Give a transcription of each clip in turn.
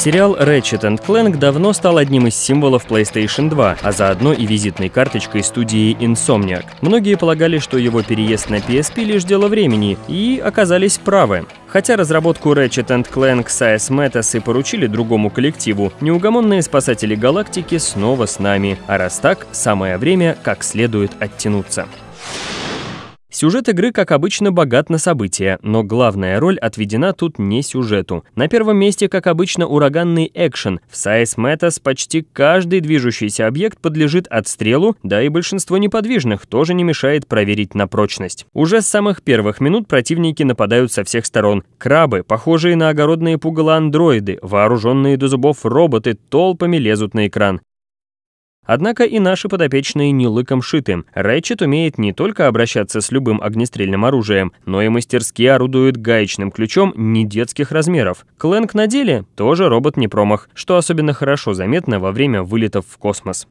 Сериал Ratchet Clank давно стал одним из символов PlayStation 2, а заодно и визитной карточкой студии Insomniac. Многие полагали, что его переезд на PSP лишь дело времени, и оказались правы. Хотя разработку Ratchet Clank CS Metas и поручили другому коллективу, неугомонные спасатели галактики снова с нами. А раз так, самое время как следует оттянуться. Сюжет игры, как обычно, богат на события, но главная роль отведена тут не сюжету. На первом месте, как обычно, ураганный экшен. В Size Metas почти каждый движущийся объект подлежит отстрелу, да и большинство неподвижных тоже не мешает проверить на прочность. Уже с самых первых минут противники нападают со всех сторон. Крабы, похожие на огородные пугало андроиды, вооруженные до зубов роботы толпами лезут на экран. Однако и наши подопечные не лыком шиты. Рэтчет умеет не только обращаться с любым огнестрельным оружием, но и мастерски орудует гаечным ключом не детских размеров. Кленк на деле тоже робот не промах, что особенно хорошо заметно во время вылетов в космос.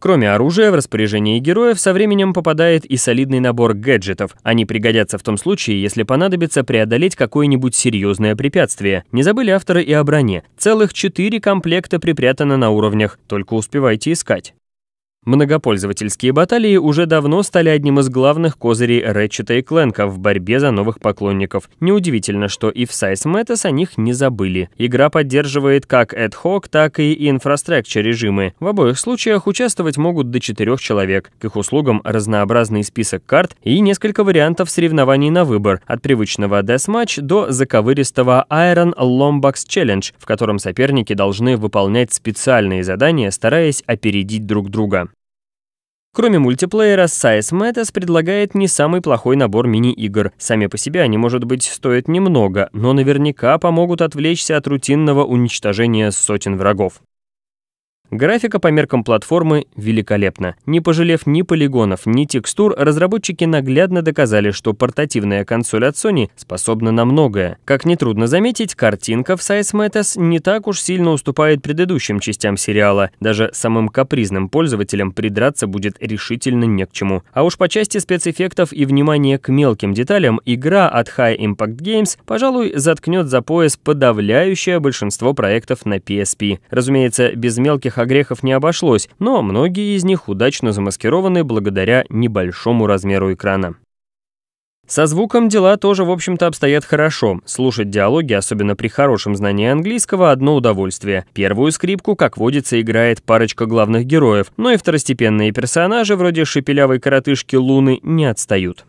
Кроме оружия, в распоряжении героев со временем попадает и солидный набор гаджетов. Они пригодятся в том случае, если понадобится преодолеть какое-нибудь серьезное препятствие. Не забыли авторы и о броне. Целых четыре комплекта припрятано на уровнях, только успевайте искать. Многопользовательские баталии уже давно стали одним из главных козырей Рэтчета и Кленка в борьбе за новых поклонников. Неудивительно, что и в Size Matters о них не забыли. Игра поддерживает как ad hoc, так и инфраструктур режимы. В обоих случаях участвовать могут до четырех человек. К их услугам разнообразный список карт и несколько вариантов соревнований на выбор, от привычного Deathmatch до заковыристого Iron Lombax Challenge, в котором соперники должны выполнять специальные задания, стараясь опередить друг друга. Кроме мультиплеера, Size Matters предлагает не самый плохой набор мини-игр. Сами по себе они, может быть, стоят немного, но наверняка помогут отвлечься от рутинного уничтожения сотен врагов. Графика по меркам платформы великолепна. Не пожалев ни полигонов, ни текстур, разработчики наглядно доказали, что портативная консоль от Sony способна на многое. Как нетрудно заметить, картинка в Size Matters не так уж сильно уступает предыдущим частям сериала. Даже самым капризным пользователям придраться будет решительно не к чему. А уж по части спецэффектов и внимания к мелким деталям, игра от High Impact Games, пожалуй, заткнет за пояс подавляющее большинство проектов на PSP. Разумеется, без мелких ядерных огрехов не обошлось, но многие из них удачно замаскированы благодаря небольшому размеру экрана. Со звуком дела тоже, в общем-то, обстоят хорошо. Слушать диалоги, особенно при хорошем знании английского, одно удовольствие. Первую скрипку, как водится, играет парочка главных героев, но и второстепенные персонажи, вроде шепелявой коротышки Луны, не отстают.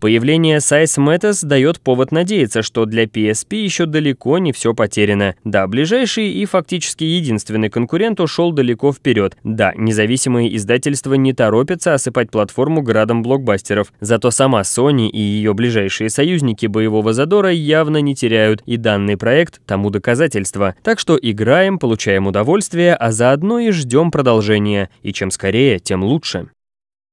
Появление Size Matters дает повод надеяться, что для PSP еще далеко не все потеряно. Да, ближайший и фактически единственный конкурент ушел далеко вперед. Да, независимые издательства не торопятся осыпать платформу градом блокбастеров. Зато сама Sony и ее ближайшие союзники боевого задора явно не теряют, и данный проект тому доказательство. Так что играем, получаем удовольствие, а заодно и ждем продолжения. И чем скорее, тем лучше.